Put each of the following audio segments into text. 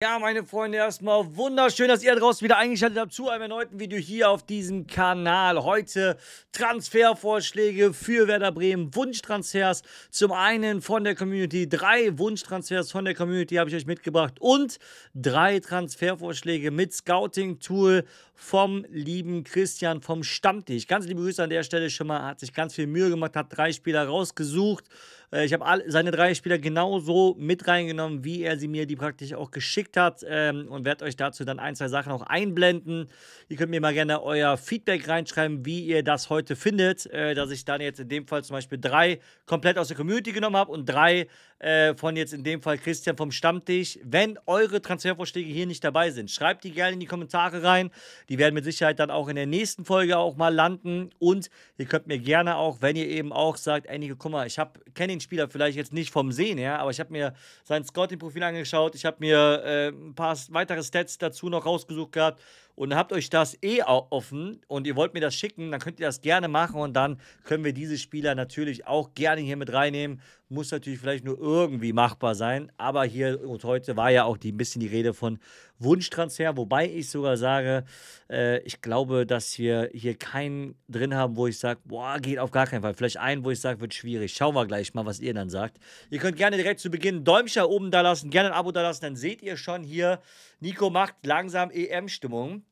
Ja, meine Freunde, erstmal wunderschön, dass ihr draußen wieder eingeschaltet habt zu einem erneuten Video hier auf diesem Kanal. Heute Transfervorschläge für Werder Bremen, Wunschtransfers. Zum einen von der Community, drei Wunschtransfers von der Community habe ich euch mitgebracht und drei Transfervorschläge mit Scouting-Tool vom lieben Christian vom Stammtisch. Ganz liebe Grüße an der Stelle schon mal, hat sich ganz viel Mühe gemacht, hat drei Spieler rausgesucht äh, ich habe seine drei Spieler genauso mit reingenommen, wie er sie mir die praktisch auch geschickt hat ähm, und werde euch dazu dann ein, zwei Sachen auch einblenden. Ihr könnt mir mal gerne euer Feedback reinschreiben, wie ihr das heute findet, äh, dass ich dann jetzt in dem Fall zum Beispiel drei komplett aus der Community genommen habe und drei äh, von jetzt in dem Fall Christian vom Stammtisch. Wenn eure Transfervorschläge hier nicht dabei sind, schreibt die gerne in die Kommentare rein. Die werden mit Sicherheit dann auch in der nächsten Folge auch mal landen und ihr könnt mir gerne auch, wenn ihr eben auch sagt, einige, guck mal, ich habe kenne ihn den Spieler vielleicht jetzt nicht vom Sehen her, aber ich habe mir sein Scouting-Profil angeschaut, ich habe mir äh, ein paar weitere Stats dazu noch rausgesucht gehabt und habt euch das eh offen und ihr wollt mir das schicken, dann könnt ihr das gerne machen und dann können wir diese Spieler natürlich auch gerne hier mit reinnehmen. Muss natürlich vielleicht nur irgendwie machbar sein, aber hier und heute war ja auch die, ein bisschen die Rede von Wunschtransfer, wobei ich sogar sage, äh, ich glaube, dass wir hier keinen drin haben, wo ich sage, boah, geht auf gar keinen Fall. Vielleicht einen, wo ich sage, wird schwierig. Schauen wir gleich mal, was ihr dann sagt. Ihr könnt gerne direkt zu Beginn Däumchen oben da lassen, gerne ein Abo da lassen, dann seht ihr schon hier, Nico macht langsam EM-Stimmung.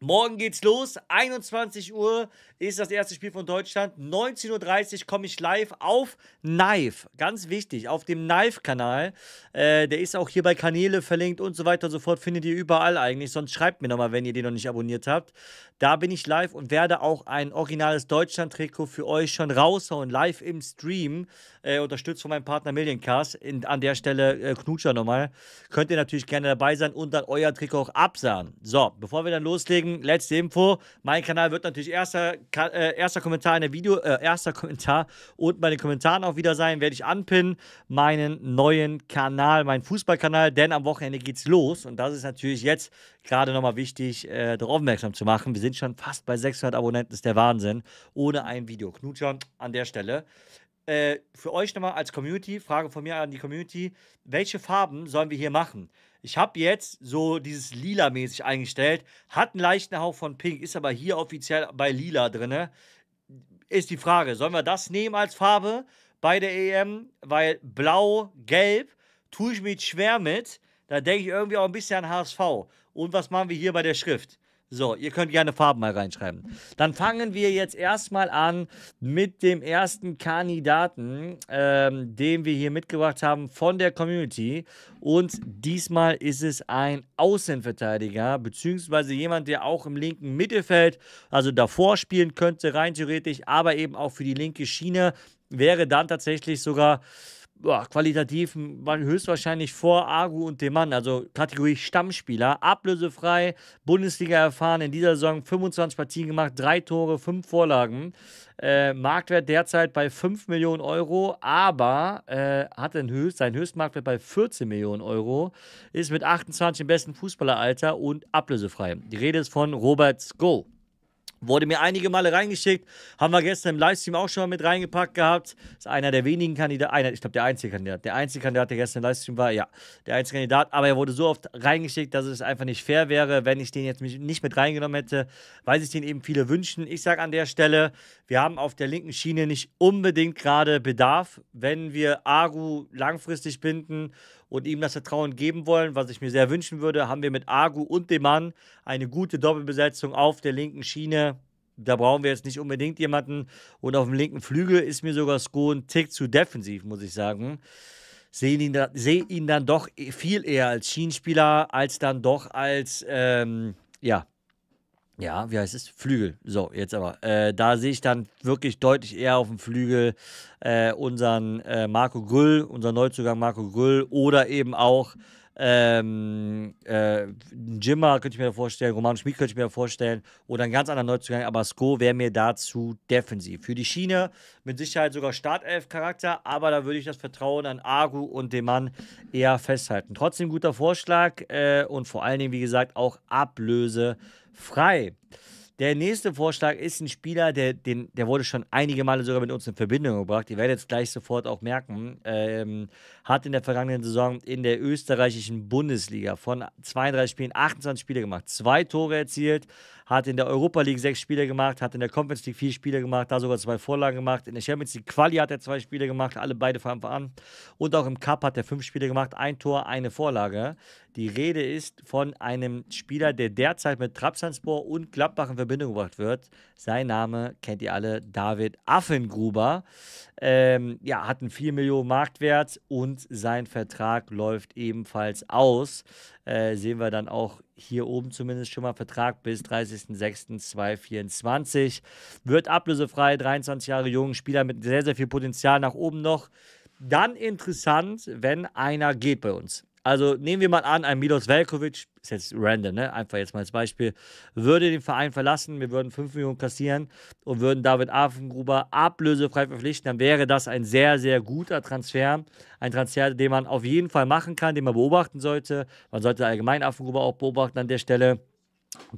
Morgen geht's los. 21 Uhr ist das erste Spiel von Deutschland. 19.30 Uhr komme ich live auf Knife. Ganz wichtig, auf dem Knife-Kanal. Äh, der ist auch hier bei Kanäle verlinkt und so weiter und so fort. Findet ihr überall eigentlich. Sonst schreibt mir nochmal, wenn ihr den noch nicht abonniert habt. Da bin ich live und werde auch ein originales Deutschland-Trikot für euch schon raushauen. Live im Stream. Äh, unterstützt von meinem Partner Millioncast. In, an der Stelle äh, Knutscher nochmal. Könnt ihr natürlich gerne dabei sein und dann euer Trikot auch absahen. So, bevor wir dann loslegen Deswegen letzte Info: Mein Kanal wird natürlich erster, äh, erster Kommentar in der Video, äh, erster Kommentar und meine den Kommentaren auch wieder sein. Werde ich anpinnen meinen neuen Kanal, meinen Fußballkanal, denn am Wochenende geht's los und das ist natürlich jetzt gerade nochmal wichtig, äh, darauf aufmerksam zu machen. Wir sind schon fast bei 600 Abonnenten, ist der Wahnsinn. Ohne ein Video. Knutschern an der Stelle. Äh, für euch nochmal als Community, Frage von mir an die Community: Welche Farben sollen wir hier machen? Ich habe jetzt so dieses lila-mäßig eingestellt. Hat einen leichten Hauch von Pink, ist aber hier offiziell bei lila drin. Ist die Frage, sollen wir das nehmen als Farbe bei der EM? Weil blau, gelb tue ich mich schwer mit. Da denke ich irgendwie auch ein bisschen an HSV. Und was machen wir hier bei der Schrift? So, ihr könnt gerne Farben mal reinschreiben. Dann fangen wir jetzt erstmal an mit dem ersten Kandidaten, ähm, den wir hier mitgebracht haben von der Community. Und diesmal ist es ein Außenverteidiger, beziehungsweise jemand, der auch im linken Mittelfeld, also davor spielen könnte, rein theoretisch, aber eben auch für die linke Schiene, wäre dann tatsächlich sogar boah, qualitativ waren höchstwahrscheinlich vor Agu und dem Mann, also Kategorie Stammspieler, ablösefrei, Bundesliga erfahren, in dieser Saison 25 Partien gemacht, drei Tore, fünf Vorlagen. Äh, Marktwert derzeit bei 5 Millionen Euro, aber äh, hat einen Höchst, seinen Höchstmarktwert bei 14 Millionen Euro, ist mit 28 im besten Fußballeralter und ablösefrei. Die Rede ist von Robert Sko. Wurde mir einige Male reingeschickt. Haben wir gestern im Livestream auch schon mal mit reingepackt gehabt. Ist einer der wenigen Kandidaten, ich glaube, der einzige Kandidat. Der einzige Kandidat, der gestern im Livestream war, ja, der einzige Kandidat. Aber er wurde so oft reingeschickt, dass es einfach nicht fair wäre, wenn ich den jetzt nicht mit reingenommen hätte, weil sich den eben viele wünschen. Ich sage an der Stelle, wir haben auf der linken Schiene nicht unbedingt gerade Bedarf, wenn wir Aru langfristig binden und ihm das Vertrauen geben wollen, was ich mir sehr wünschen würde, haben wir mit Agu und dem Mann eine gute Doppelbesetzung auf der linken Schiene. Da brauchen wir jetzt nicht unbedingt jemanden. Und auf dem linken Flügel ist mir sogar Sko ein Tick zu defensiv, muss ich sagen. Sehe ihn, seh ihn dann doch viel eher als Schienenspieler, als dann doch als, ähm, ja, ja, wie heißt es? Flügel. So, jetzt aber. Äh, da sehe ich dann wirklich deutlich eher auf dem Flügel äh, unseren äh, Marco Gull, unseren Neuzugang Marco Gull oder eben auch ähm, äh, Jimmer könnte ich mir vorstellen, Roman Schmid könnte ich mir vorstellen oder einen ganz anderen Neuzugang, aber Sko wäre mir dazu defensiv. Für die Schiene mit Sicherheit sogar Startelf-Charakter, aber da würde ich das Vertrauen an Agu und dem Mann eher festhalten. Trotzdem guter Vorschlag äh, und vor allen Dingen, wie gesagt, auch Ablöse frei. Der nächste Vorschlag ist ein Spieler, der, den, der wurde schon einige Male sogar mit uns in Verbindung gebracht. Ihr werdet es gleich sofort auch merken. Ähm, hat in der vergangenen Saison in der österreichischen Bundesliga von 32 Spielen 28 Spiele gemacht, zwei Tore erzielt, hat in der Europa League sechs Spiele gemacht, hat in der Conference League vier Spiele gemacht, da sogar zwei Vorlagen gemacht. In der Champions League Quali hat er zwei Spiele gemacht, alle beide von Anfang an. Und auch im Cup hat er fünf Spiele gemacht, ein Tor, eine Vorlage. Die Rede ist von einem Spieler, der derzeit mit Trabzonspor und Gladbach in Verbindung gebracht wird. Sein Name kennt ihr alle, David Affengruber. Ähm, ja, hat einen 4 Millionen Marktwert und sein Vertrag läuft ebenfalls aus. Äh, sehen wir dann auch hier oben zumindest schon mal Vertrag bis 30. 31.06.2024. Wird ablösefrei, 23 Jahre jung, Spieler mit sehr, sehr viel Potenzial nach oben noch. Dann interessant, wenn einer geht bei uns. Also nehmen wir mal an, ein Milos Velkovic, ist jetzt random, ne? einfach jetzt mal als Beispiel, würde den Verein verlassen, wir würden 5 Millionen kassieren und würden David Affengruber ablösefrei verpflichten, dann wäre das ein sehr, sehr guter Transfer. Ein Transfer, den man auf jeden Fall machen kann, den man beobachten sollte. Man sollte allgemein Affengruber auch beobachten an der Stelle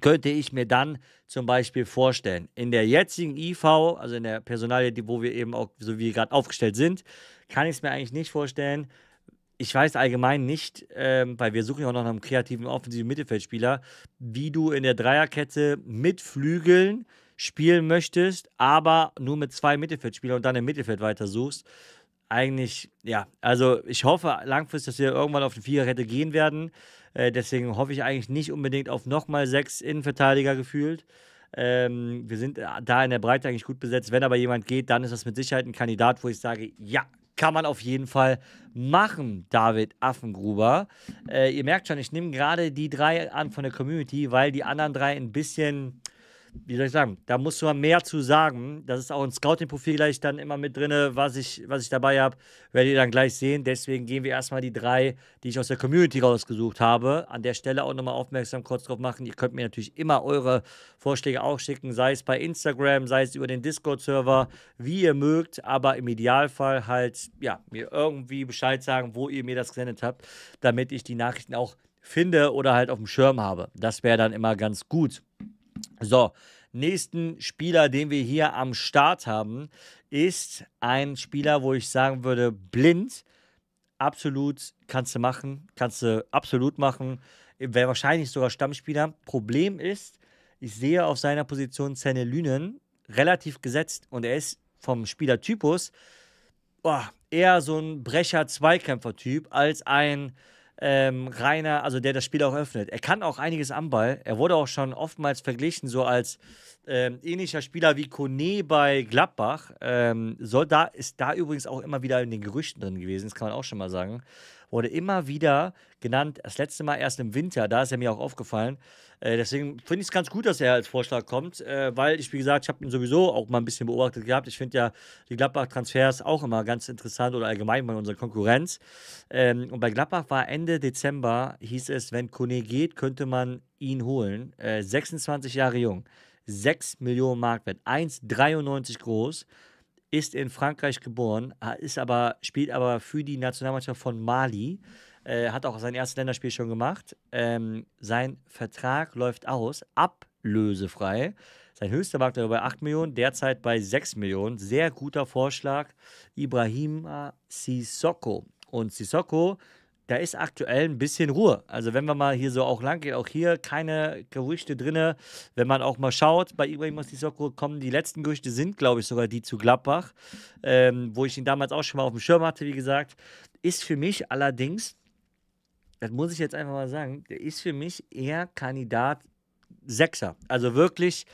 könnte ich mir dann zum Beispiel vorstellen. In der jetzigen IV, also in der Personalie, wo wir eben auch, so wie gerade aufgestellt sind, kann ich es mir eigentlich nicht vorstellen. Ich weiß allgemein nicht, ähm, weil wir suchen ja auch noch einen kreativen offensiven Mittelfeldspieler, wie du in der Dreierkette mit Flügeln spielen möchtest, aber nur mit zwei Mittelfeldspielern und dann im Mittelfeld weitersuchst. Eigentlich, ja, also ich hoffe langfristig, dass wir irgendwann auf die Viererkette gehen werden äh, deswegen hoffe ich eigentlich nicht unbedingt auf nochmal sechs Innenverteidiger gefühlt. Ähm, wir sind äh, da in der Breite eigentlich gut besetzt. Wenn aber jemand geht, dann ist das mit Sicherheit ein Kandidat, wo ich sage, ja, kann man auf jeden Fall machen, David Affengruber. Äh, ihr merkt schon, ich nehme gerade die drei an von der Community, weil die anderen drei ein bisschen wie soll ich sagen, da musst du mehr zu sagen. Das ist auch ein Scouting-Profil gleich dann immer mit drin, was ich, was ich dabei habe. Werdet ihr dann gleich sehen. Deswegen gehen wir erstmal die drei, die ich aus der Community rausgesucht habe. An der Stelle auch nochmal aufmerksam kurz drauf machen. Ihr könnt mir natürlich immer eure Vorschläge auch schicken, sei es bei Instagram, sei es über den Discord-Server, wie ihr mögt. Aber im Idealfall halt, ja, mir irgendwie Bescheid sagen, wo ihr mir das gesendet habt, damit ich die Nachrichten auch finde oder halt auf dem Schirm habe. Das wäre dann immer ganz gut. So, nächsten Spieler, den wir hier am Start haben, ist ein Spieler, wo ich sagen würde, blind, absolut kannst du machen, kannst du absolut machen, wäre wahrscheinlich sogar Stammspieler. Problem ist, ich sehe auf seiner Position Zene Lünen relativ gesetzt und er ist vom Spielertypus oh, eher so ein Brecher-Zweikämpfer-Typ als ein ähm, reiner, also der das Spiel auch öffnet. Er kann auch einiges am Ball. Er wurde auch schon oftmals verglichen, so als ähm, ähnlicher Spieler wie Kone bei Gladbach. Ähm, soll da, ist da übrigens auch immer wieder in den Gerüchten drin gewesen, das kann man auch schon mal sagen wurde immer wieder genannt. Das letzte Mal erst im Winter, da ist er mir auch aufgefallen. Äh, deswegen finde ich es ganz gut, dass er als Vorschlag kommt, äh, weil ich, wie gesagt, ich habe ihn sowieso auch mal ein bisschen beobachtet gehabt. Ich finde ja die Gladbach-Transfers auch immer ganz interessant oder allgemein bei unserer Konkurrenz. Ähm, und bei Gladbach war Ende Dezember, hieß es, wenn Kone geht, könnte man ihn holen. Äh, 26 Jahre jung, 6 Millionen Marktwert, 1,93 groß ist in Frankreich geboren, ist aber, spielt aber für die Nationalmannschaft von Mali. Äh, hat auch sein erstes Länderspiel schon gemacht. Ähm, sein Vertrag läuft aus, ablösefrei. Sein höchster Markt bei 8 Millionen, derzeit bei 6 Millionen. Sehr guter Vorschlag. Ibrahim Sissoko. Und Sissoko da ist aktuell ein bisschen Ruhe. Also wenn wir mal hier so auch lang gehen, auch hier keine Gerüchte drin. Wenn man auch mal schaut, bei Ibrahim Sissoko kommen die letzten Gerüchte sind, glaube ich, sogar die zu Gladbach, ähm, wo ich ihn damals auch schon mal auf dem Schirm hatte, wie gesagt. Ist für mich allerdings, das muss ich jetzt einfach mal sagen, der ist für mich eher Kandidat Sechser. Also wirklich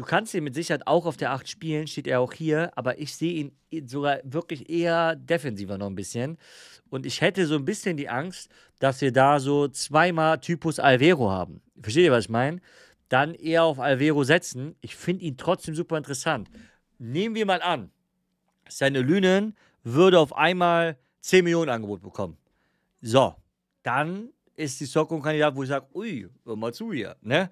Du kannst ihn mit Sicherheit auch auf der 8 spielen, steht er auch hier, aber ich sehe ihn sogar wirklich eher defensiver noch ein bisschen. Und ich hätte so ein bisschen die Angst, dass wir da so zweimal Typus Alvero haben. Versteht ihr, was ich meine? Dann eher auf Alvero setzen. Ich finde ihn trotzdem super interessant. Nehmen wir mal an, seine Lünen würde auf einmal 10 Millionen Angebot bekommen. So, dann ist die Stockholm-Kandidat, wo ich sage, ui, hör mal zu hier. Ne?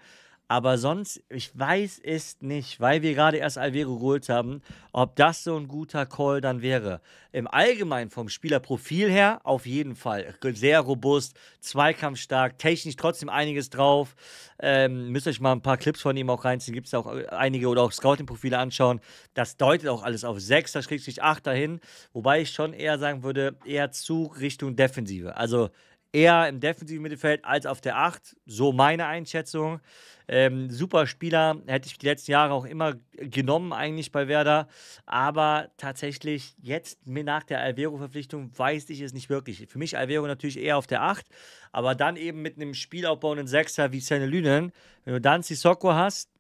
Aber sonst, ich weiß es nicht, weil wir gerade erst Alvero geholt haben, ob das so ein guter Call dann wäre. Im Allgemeinen vom Spielerprofil her auf jeden Fall. Sehr robust, zweikampfstark, technisch trotzdem einiges drauf. Ähm, müsst euch mal ein paar Clips von ihm auch reinziehen. Gibt es auch äh, einige oder auch Scouting-Profile anschauen. Das deutet auch alles auf 6, da kriegst du 8 dahin. Wobei ich schon eher sagen würde, eher zu Richtung Defensive. Also eher im defensiven Mittelfeld als auf der 8. So meine Einschätzung. Ähm, super Spieler, hätte ich die letzten Jahre auch immer genommen, eigentlich bei Werder. Aber tatsächlich jetzt nach der Alvero-Verpflichtung weiß ich es nicht wirklich. Für mich Alvero natürlich eher auf der 8, aber dann eben mit einem spielaufbauenden Sechser wie Lünen, Wenn du dann Sissoko hast,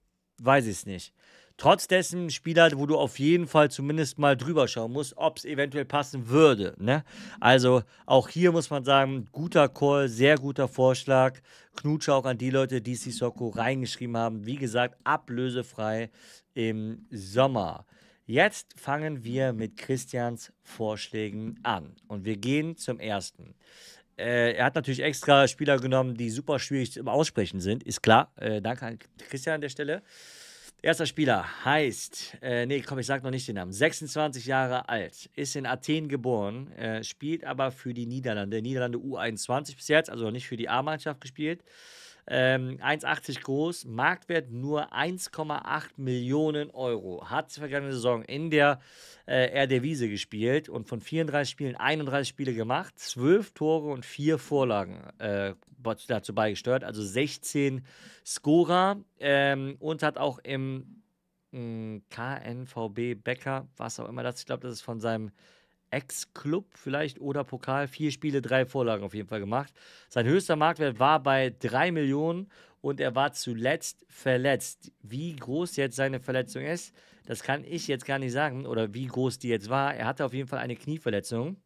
weiß ich es nicht. Trotz dessen Spieler, wo du auf jeden Fall zumindest mal drüber schauen musst, ob es eventuell passen würde. Ne? Also auch hier muss man sagen, guter Call, sehr guter Vorschlag. Knutsche auch an die Leute, die Sissoko reingeschrieben haben. Wie gesagt, ablösefrei im Sommer. Jetzt fangen wir mit Christians Vorschlägen an. Und wir gehen zum ersten äh, er hat natürlich extra Spieler genommen, die super schwierig im Aussprechen sind, ist klar. Äh, danke an Christian an der Stelle. Erster Spieler heißt, äh, nee, komm, ich sag noch nicht den Namen, 26 Jahre alt, ist in Athen geboren, äh, spielt aber für die Niederlande, Niederlande U21 bis jetzt, also noch nicht für die A-Mannschaft gespielt. Ähm, 1,80 groß, Marktwert nur 1,8 Millionen Euro. Hat vergangene Saison in der äh, RD Wiese gespielt und von 34 Spielen 31 Spiele gemacht, 12 Tore und 4 Vorlagen äh, dazu beigesteuert, also 16 Scorer ähm, und hat auch im mh, hm, KNVB Becker, was auch immer das, ich glaube, das ist von seinem Ex-Club vielleicht oder Pokal, vier Spiele, drei Vorlagen auf jeden Fall gemacht. Sein höchster Marktwert war bei 3 Millionen und er war zuletzt verletzt. Wie groß jetzt seine Verletzung ist, das kann ich jetzt gar nicht sagen oder wie groß die jetzt war. Er hatte auf jeden Fall eine Knieverletzung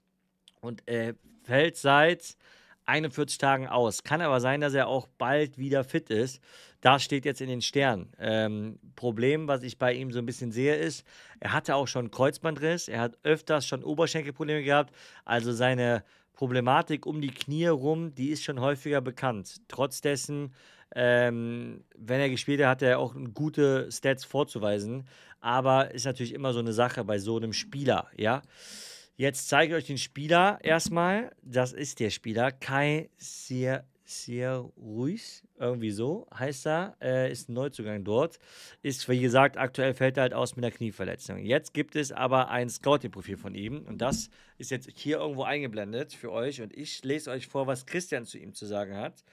und äh, fällt seit 41 Tagen aus. Kann aber sein, dass er auch bald wieder fit ist. Das steht jetzt in den Sternen. Ähm, Problem, was ich bei ihm so ein bisschen sehe, ist, er hatte auch schon Kreuzbandriss, er hat öfters schon Oberschenkelprobleme gehabt. Also seine Problematik um die Knie rum, die ist schon häufiger bekannt. Trotz dessen, ähm, wenn er gespielt hat, hat er auch gute Stats vorzuweisen. Aber ist natürlich immer so eine Sache bei so einem Spieler, ja. Jetzt zeige ich euch den Spieler erstmal. Das ist der Spieler Kai Sier Ruiz, irgendwie so heißt er, äh, ist ein Neuzugang dort. Ist, wie gesagt, aktuell fällt er halt aus mit einer Knieverletzung. Jetzt gibt es aber ein Scouting-Profil von ihm und das ist jetzt hier irgendwo eingeblendet für euch und ich lese euch vor, was Christian zu ihm zu sagen hat.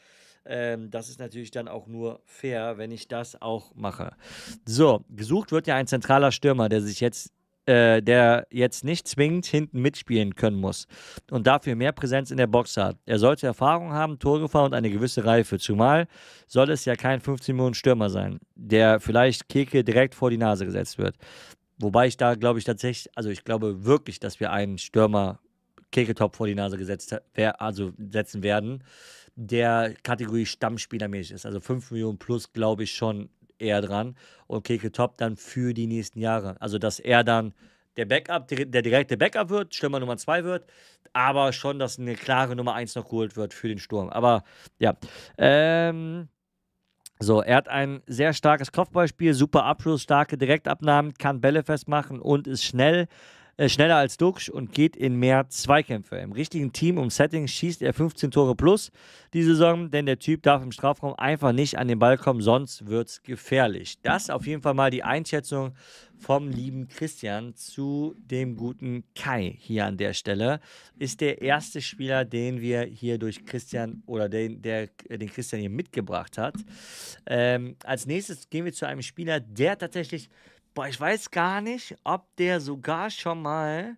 Ähm, das ist natürlich dann auch nur fair, wenn ich das auch mache. So, gesucht wird ja ein zentraler Stürmer, der sich jetzt äh, der jetzt nicht zwingend hinten mitspielen können muss und dafür mehr Präsenz in der Box hat. Er sollte Erfahrung haben, Torgefahr und eine gewisse Reife. Zumal soll es ja kein 15 Millionen Stürmer sein, der vielleicht Keke direkt vor die Nase gesetzt wird. Wobei ich da glaube ich tatsächlich, also ich glaube wirklich, dass wir einen Stürmer Keketop vor die Nase gesetzt also setzen werden, der Kategorie Stammspielermäßig ist. Also 5 Millionen plus glaube ich schon er dran und Keke Top dann für die nächsten Jahre. Also, dass er dann der Backup, der direkte Backup wird, Stürmer Nummer 2 wird, aber schon, dass eine klare Nummer 1 noch geholt wird für den Sturm. Aber ja, ähm, so, er hat ein sehr starkes Kopfballspiel, super Abschluss, starke Direktabnahmen, kann Bälle festmachen und ist schnell. Äh, schneller als Duxch und geht in mehr Zweikämpfe. Im richtigen Team und Setting schießt er 15 Tore plus die Saison, denn der Typ darf im Strafraum einfach nicht an den Ball kommen, sonst wird es gefährlich. Das auf jeden Fall mal die Einschätzung vom lieben Christian zu dem guten Kai hier an der Stelle. Ist der erste Spieler, den wir hier durch Christian oder den, der äh, den Christian hier mitgebracht hat. Ähm, als nächstes gehen wir zu einem Spieler, der tatsächlich boah, ich weiß gar nicht, ob der sogar schon mal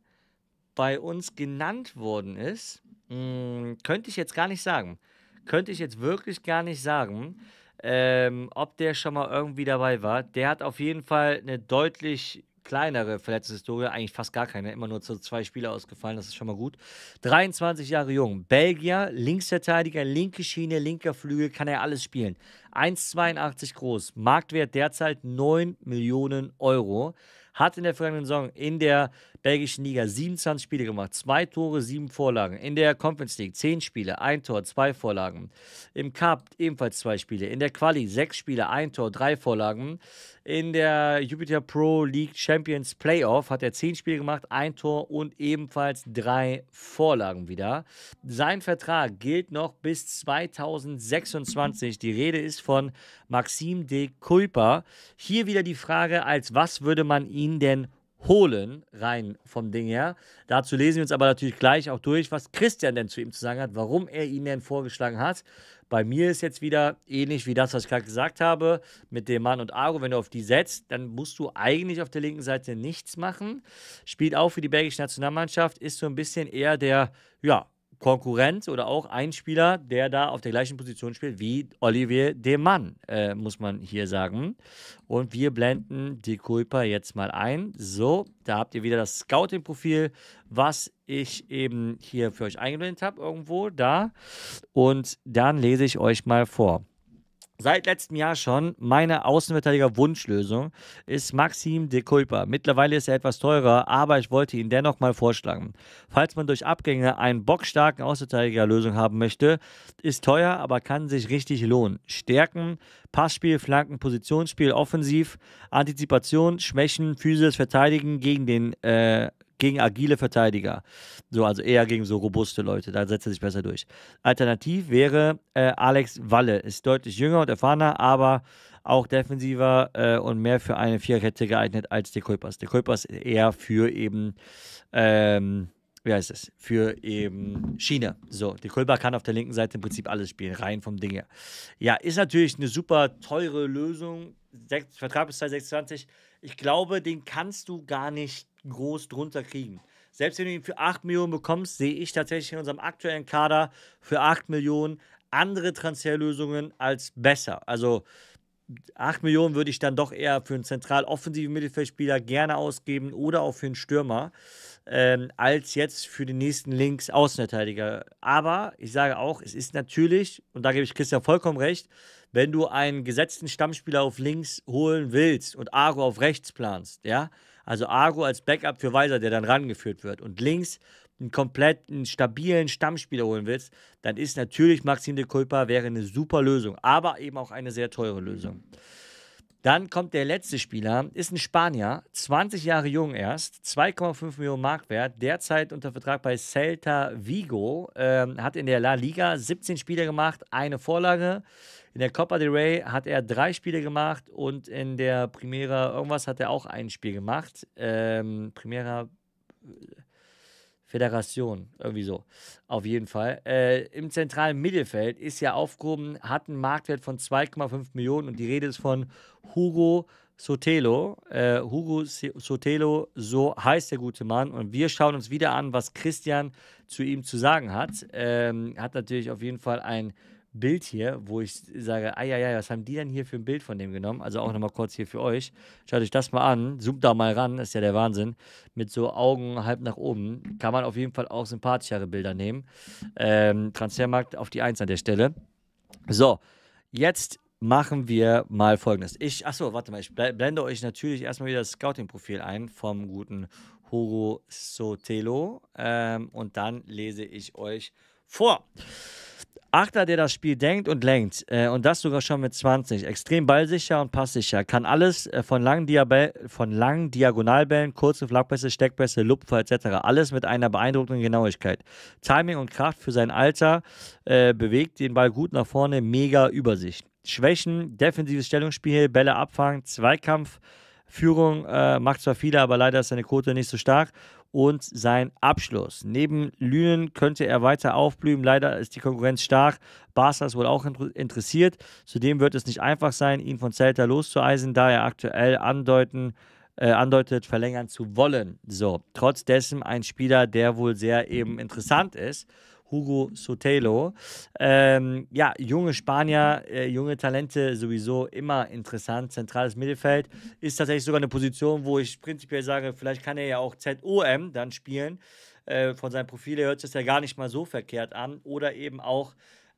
bei uns genannt worden ist. Hm, könnte ich jetzt gar nicht sagen. Könnte ich jetzt wirklich gar nicht sagen, ähm, ob der schon mal irgendwie dabei war. Der hat auf jeden Fall eine deutlich kleinere Verletzungshistorie, eigentlich fast gar keine, immer nur zu zwei Spieler ausgefallen, das ist schon mal gut. 23 Jahre jung, Belgier, Linksverteidiger, linke Schiene, linker Flügel, kann er alles spielen. 1,82 groß, Marktwert derzeit 9 Millionen Euro. Hat in der vergangenen Saison in der belgischen Liga 27 Spiele gemacht, zwei Tore, sieben Vorlagen. In der Conference League 10 Spiele, ein Tor, zwei Vorlagen. Im Cup ebenfalls zwei Spiele. In der Quali sechs Spiele, ein Tor, drei Vorlagen. In der Jupiter Pro League Champions Playoff hat er zehn Spiele gemacht, ein Tor und ebenfalls drei Vorlagen wieder. Sein Vertrag gilt noch bis 2026. Die Rede ist von Maxime de Kuiper. Hier wieder die Frage, als was würde man ihn denn holen, rein vom Ding her. Dazu lesen wir uns aber natürlich gleich auch durch, was Christian denn zu ihm zu sagen hat, warum er ihn denn vorgeschlagen hat. Bei mir ist jetzt wieder ähnlich wie das, was ich gerade gesagt habe, mit dem Mann und Argo. Wenn du auf die setzt, dann musst du eigentlich auf der linken Seite nichts machen. Spielt auch für die belgische Nationalmannschaft, ist so ein bisschen eher der, ja, Konkurrent oder auch ein Spieler, der da auf der gleichen Position spielt wie Olivier Demann, äh, muss man hier sagen. Und wir blenden die Kulpa jetzt mal ein. So, da habt ihr wieder das Scouting-Profil, was ich eben hier für euch eingeblendet habe, irgendwo da. Und dann lese ich euch mal vor seit letztem Jahr schon meine Außenverteidiger-Wunschlösung ist Maxim de Culpa. Mittlerweile ist er etwas teurer, aber ich wollte ihn dennoch mal vorschlagen. Falls man durch Abgänge einen bockstarken Außenverteidiger-Lösung haben möchte, ist teuer, aber kann sich richtig lohnen. Stärken, Passspiel, Flanken, Positionsspiel, Offensiv, Antizipation, Schwächen, physisches Verteidigen gegen den äh, gegen agile Verteidiger. So, also eher gegen so robuste Leute. Da setzt er sich besser durch. Alternativ wäre äh, Alex Walle. Ist deutlich jünger und erfahrener, aber auch defensiver äh, und mehr für eine Viererkette geeignet als der Kuipers. Der Kuipers eher für eben, ähm, wie heißt es, für eben Schiene. So, der Kulber kann auf der linken Seite im Prinzip alles spielen, rein vom Ding her. Ja, ist natürlich eine super teure Lösung. Sech, Vertrag bis 2026. Ich glaube, den kannst du gar nicht groß drunter kriegen. Selbst wenn du ihn für 8 Millionen bekommst, sehe ich tatsächlich in unserem aktuellen Kader für 8 Millionen andere Transferlösungen als besser. Also 8 Millionen würde ich dann doch eher für einen zentral offensiven Mittelfeldspieler gerne ausgeben oder auch für einen Stürmer, ähm, als jetzt für den nächsten Links-Außenverteidiger. Aber ich sage auch, es ist natürlich, und da gebe ich Christian vollkommen recht, wenn du einen gesetzten Stammspieler auf links holen willst und Aro auf rechts planst, ja, also Aro als Backup für Weiser, der dann rangeführt wird. Und links einen kompletten, stabilen Stammspieler holen willst, dann ist natürlich Maxim de Culpa wäre eine super Lösung, aber eben auch eine sehr teure Lösung. Dann kommt der letzte Spieler, ist ein Spanier, 20 Jahre jung erst, 2,5 Millionen Mark wert, derzeit unter Vertrag bei Celta Vigo, ähm, hat in der La Liga 17 Spiele gemacht, eine Vorlage, in der Copa de Rey hat er drei Spiele gemacht und in der Primera irgendwas hat er auch ein Spiel gemacht. Ähm, Primera äh, Federation, irgendwie so. Auf jeden Fall. Äh, Im zentralen Mittelfeld ist er aufgehoben, hat einen Marktwert von 2,5 Millionen und die Rede ist von Hugo Sotelo. Äh, Hugo Sotelo, so heißt der gute Mann. Und wir schauen uns wieder an, was Christian zu ihm zu sagen hat. Ähm, hat natürlich auf jeden Fall ein Bild hier, wo ich sage, ah, ja, was haben die denn hier für ein Bild von dem genommen? Also auch nochmal kurz hier für euch. Schaut euch das mal an, zoomt da mal ran, ist ja der Wahnsinn. Mit so Augen halb nach oben kann man auf jeden Fall auch sympathischere Bilder nehmen. Ähm, Transfermarkt auf die Eins an der Stelle. So, jetzt machen wir mal folgendes. Ich, achso, warte mal, ich blende euch natürlich erstmal wieder das Scouting-Profil ein vom guten Hugo Sotelo ähm, und dann lese ich euch vor. Achter, der das Spiel denkt und lenkt, äh, und das sogar schon mit 20, extrem ballsicher und passsicher, kann alles äh, von, langen von langen Diagonalbällen, kurze Flachpässe, Steckpässe, Lupfer etc. Alles mit einer beeindruckenden Genauigkeit. Timing und Kraft für sein Alter äh, bewegt den Ball gut nach vorne, mega Übersicht. Schwächen, defensives Stellungsspiel, Bälle abfangen, Zweikampfführung Führung, äh, macht zwar viele, aber leider ist seine Quote nicht so stark und sein Abschluss. Neben Lünen könnte er weiter aufblühen. Leider ist die Konkurrenz stark. Barca ist wohl auch interessiert. Zudem wird es nicht einfach sein, ihn von Celta loszueisen, da er aktuell andeuten, äh, andeutet, verlängern zu wollen. So, trotz dessen ein Spieler, der wohl sehr eben interessant ist. Hugo Sotelo. Ähm, ja, junge Spanier, äh, junge Talente sowieso immer interessant. Zentrales Mittelfeld ist tatsächlich sogar eine Position, wo ich prinzipiell sage, vielleicht kann er ja auch ZOM dann spielen. Äh, von seinem Profil her hört sich das ja gar nicht mal so verkehrt an. Oder eben auch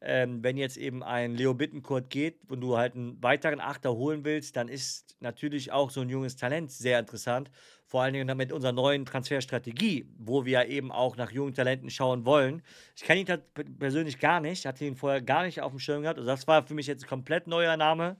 ähm, wenn jetzt eben ein Leo Bittenkurt geht und du halt einen weiteren Achter holen willst, dann ist natürlich auch so ein junges Talent sehr interessant. Vor allen Dingen mit unserer neuen Transferstrategie, wo wir eben auch nach jungen Talenten schauen wollen. Ich kenne ihn persönlich gar nicht, hatte ihn vorher gar nicht auf dem Schirm gehabt. Also das war für mich jetzt ein komplett neuer Name.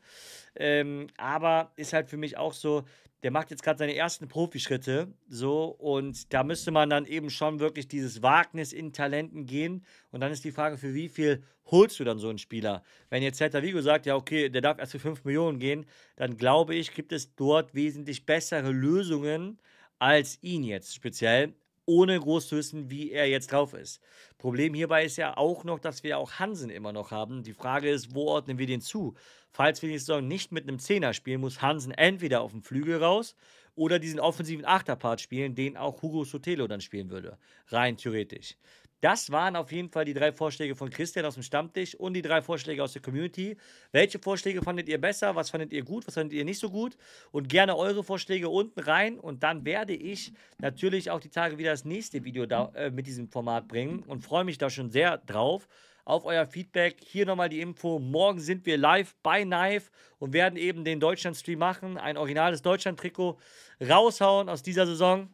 Ähm, aber ist halt für mich auch so, der macht jetzt gerade seine ersten Profischritte so und da müsste man dann eben schon wirklich dieses Wagnis in Talenten gehen und dann ist die Frage, für wie viel holst du dann so einen Spieler? Wenn jetzt Zeta Vigo sagt, ja okay, der darf erst für 5 Millionen gehen, dann glaube ich, gibt es dort wesentlich bessere Lösungen als ihn jetzt speziell ohne groß zu wissen, wie er jetzt drauf ist. Problem hierbei ist ja auch noch, dass wir auch Hansen immer noch haben. Die Frage ist, wo ordnen wir den zu? Falls wir die Saison nicht mit einem Zehner spielen, muss Hansen entweder auf dem Flügel raus oder diesen offensiven Achterpart spielen, den auch Hugo Sotelo dann spielen würde. Rein theoretisch. Das waren auf jeden Fall die drei Vorschläge von Christian aus dem Stammtisch und die drei Vorschläge aus der Community. Welche Vorschläge fandet ihr besser? Was fandet ihr gut? Was fandet ihr nicht so gut? Und gerne eure Vorschläge unten rein. Und dann werde ich natürlich auch die Tage wieder das nächste Video da, äh, mit diesem Format bringen und freue mich da schon sehr drauf auf euer Feedback. Hier nochmal die Info. Morgen sind wir live bei Knife und werden eben den Deutschland-Stream machen. Ein originales Deutschland-Trikot raushauen aus dieser Saison.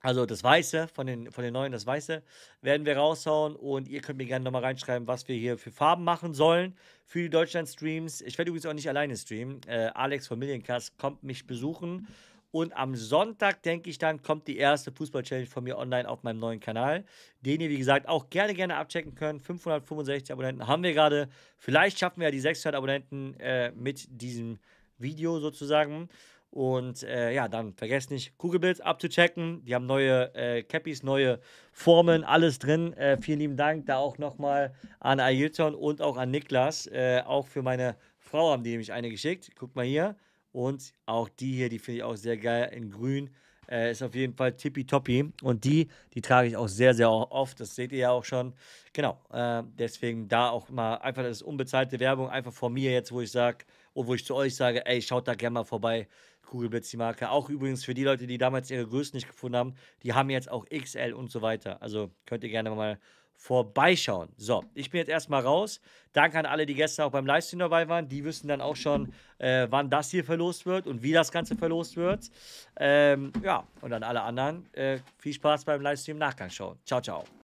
Also das Weiße von den, von den neuen, das Weiße werden wir raushauen und ihr könnt mir gerne nochmal reinschreiben, was wir hier für Farben machen sollen für die Deutschland-Streams. Ich werde übrigens auch nicht alleine streamen. Äh, Alex von Millioncast kommt mich besuchen und am Sonntag, denke ich dann, kommt die erste Fußball-Challenge von mir online auf meinem neuen Kanal, den ihr, wie gesagt, auch gerne, gerne abchecken könnt. 565 Abonnenten haben wir gerade. Vielleicht schaffen wir ja die 600 Abonnenten äh, mit diesem Video sozusagen. Und äh, ja, dann vergesst nicht, Kugelbilds abzuchecken. Die haben neue äh, Cappies, neue Formen, alles drin. Äh, vielen lieben Dank da auch nochmal an Ailton und auch an Niklas. Äh, auch für meine Frau haben die nämlich eine geschickt. Guck mal hier. Und auch die hier, die finde ich auch sehr geil in grün. Äh, ist auf jeden Fall tippitoppi. Und die, die trage ich auch sehr, sehr oft. Das seht ihr ja auch schon. Genau. Äh, deswegen da auch mal einfach das ist unbezahlte Werbung, einfach von mir jetzt, wo ich sage, und wo ich zu euch sage, ey, schaut da gerne mal vorbei Kugelblitz die Marke. Auch übrigens für die Leute, die damals ihre Größen nicht gefunden haben, die haben jetzt auch XL und so weiter. Also könnt ihr gerne mal vorbeischauen. So, ich bin jetzt erstmal raus. Danke an alle, die gestern auch beim Livestream dabei waren. Die wissen dann auch schon, äh, wann das hier verlost wird und wie das Ganze verlost wird. Ähm, ja, und an alle anderen, äh, viel Spaß beim Livestream Nachgang schauen. Ciao, ciao.